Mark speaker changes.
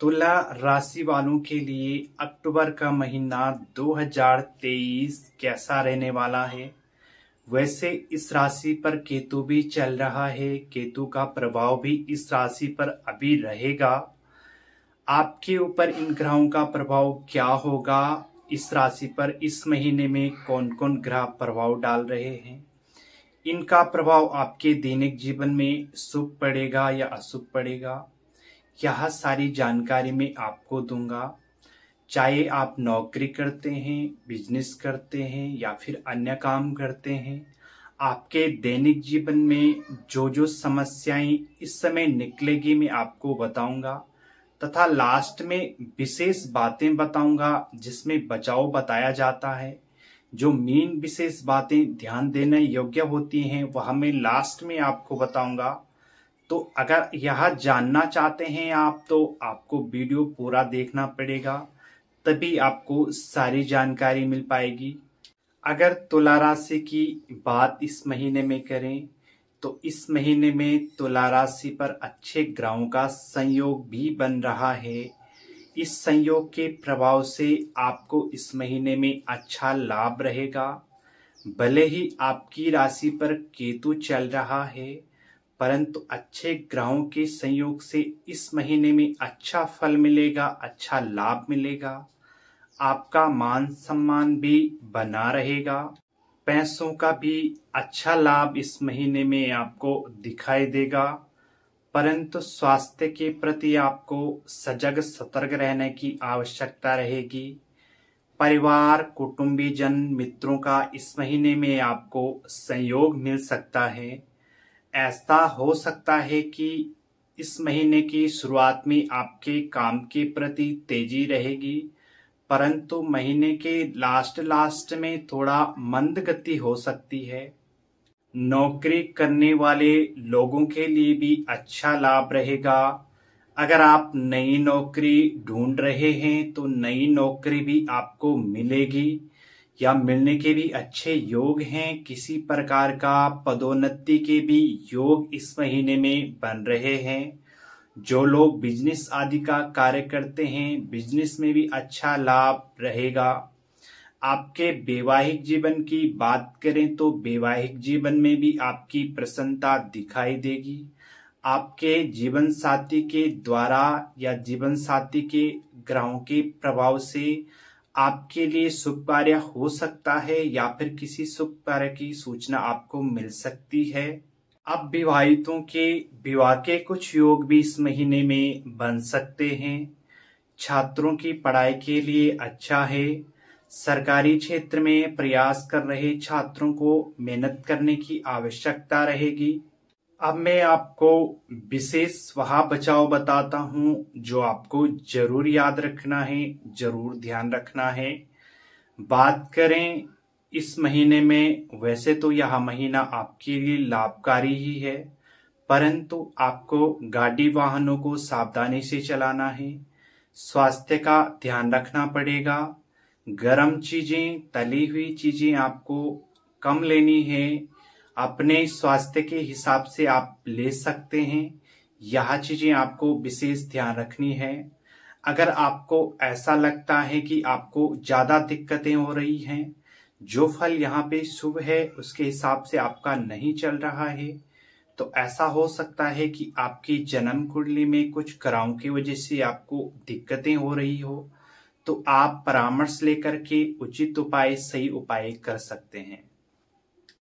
Speaker 1: तुला राशि वालों के लिए अक्टूबर का महीना 2023 कैसा रहने वाला है वैसे इस राशि पर केतु भी चल रहा है केतु का प्रभाव भी इस राशि पर अभी रहेगा आपके ऊपर इन ग्रहों का प्रभाव क्या होगा इस राशि पर इस महीने में कौन कौन ग्रह प्रभाव डाल रहे हैं इनका प्रभाव आपके दैनिक जीवन में शुभ पड़ेगा या अशुभ पड़ेगा यह सारी जानकारी मैं आपको दूंगा चाहे आप नौकरी करते हैं बिजनेस करते हैं या फिर अन्य काम करते हैं आपके दैनिक जीवन में जो जो समस्याएं इस समय निकलेगी मैं आपको बताऊंगा तथा लास्ट में विशेष बातें बताऊंगा जिसमें बचाव बताया जाता है जो मेन विशेष बातें ध्यान देने योग्य होती हैं वह मैं लास्ट में आपको बताऊंगा तो अगर यह जानना चाहते हैं आप तो आपको वीडियो पूरा देखना पड़ेगा तभी आपको सारी जानकारी मिल पाएगी अगर तुला राशि की बात इस महीने में करें तो इस महीने में तुला राशि पर अच्छे ग्रहों का संयोग भी बन रहा है इस संयोग के प्रभाव से आपको इस महीने में अच्छा लाभ रहेगा भले ही आपकी राशि पर केतु चल रहा है परंतु अच्छे ग्रहों के संयोग से इस महीने में अच्छा फल मिलेगा अच्छा लाभ मिलेगा आपका मान सम्मान भी बना रहेगा पैसों का भी अच्छा लाभ इस महीने में आपको दिखाई देगा परंतु स्वास्थ्य के प्रति आपको सजग सतर्क रहने की आवश्यकता रहेगी परिवार कुटुंबी जन मित्रों का इस महीने में आपको संयोग मिल सकता है ऐसा हो सकता है कि इस महीने की शुरुआत में आपके काम के प्रति तेजी रहेगी परंतु महीने के लास्ट लास्ट में थोड़ा मंद गति हो सकती है नौकरी करने वाले लोगों के लिए भी अच्छा लाभ रहेगा अगर आप नई नौकरी ढूंढ रहे हैं तो नई नौकरी भी आपको मिलेगी या मिलने के भी अच्छे योग हैं किसी प्रकार का पदोन्नति के भी योग इस महीने में बन रहे हैं जो लोग बिजनेस आदि का कार्य करते हैं बिजनेस में भी अच्छा लाभ रहेगा आपके वैवाहिक जीवन की बात करें तो वैवाहिक जीवन में भी आपकी प्रसन्नता दिखाई देगी आपके जीवन साथी के द्वारा या जीवन साथी के ग्रहों के प्रभाव से आपके लिए शुभ कार्य हो सकता है या फिर किसी शुभ कार्य की सूचना आपको मिल सकती है अब विवाहितों के विवाह के कुछ योग भी इस महीने में बन सकते हैं छात्रों की पढ़ाई के लिए अच्छा है सरकारी क्षेत्र में प्रयास कर रहे छात्रों को मेहनत करने की आवश्यकता रहेगी अब मैं आपको विशेष वह बचाव बताता हूं जो आपको जरूर याद रखना है जरूर ध्यान रखना है बात करें इस महीने में वैसे तो यह महीना आपके लिए लाभकारी ही है परंतु आपको गाड़ी वाहनों को सावधानी से चलाना है स्वास्थ्य का ध्यान रखना पड़ेगा गर्म चीजें तली हुई चीजें आपको कम लेनी है अपने स्वास्थ्य के हिसाब से आप ले सकते हैं यह चीजें आपको विशेष ध्यान रखनी है अगर आपको ऐसा लगता है कि आपको ज्यादा दिक्कतें हो रही हैं जो फल यहाँ पे शुभ है उसके हिसाब से आपका नहीं चल रहा है तो ऐसा हो सकता है कि आपकी जन्म कुंडली में कुछ कराओं की वजह से आपको दिक्कतें हो रही हो तो आप परामर्श लेकर के उचित उपाय सही उपाय कर सकते हैं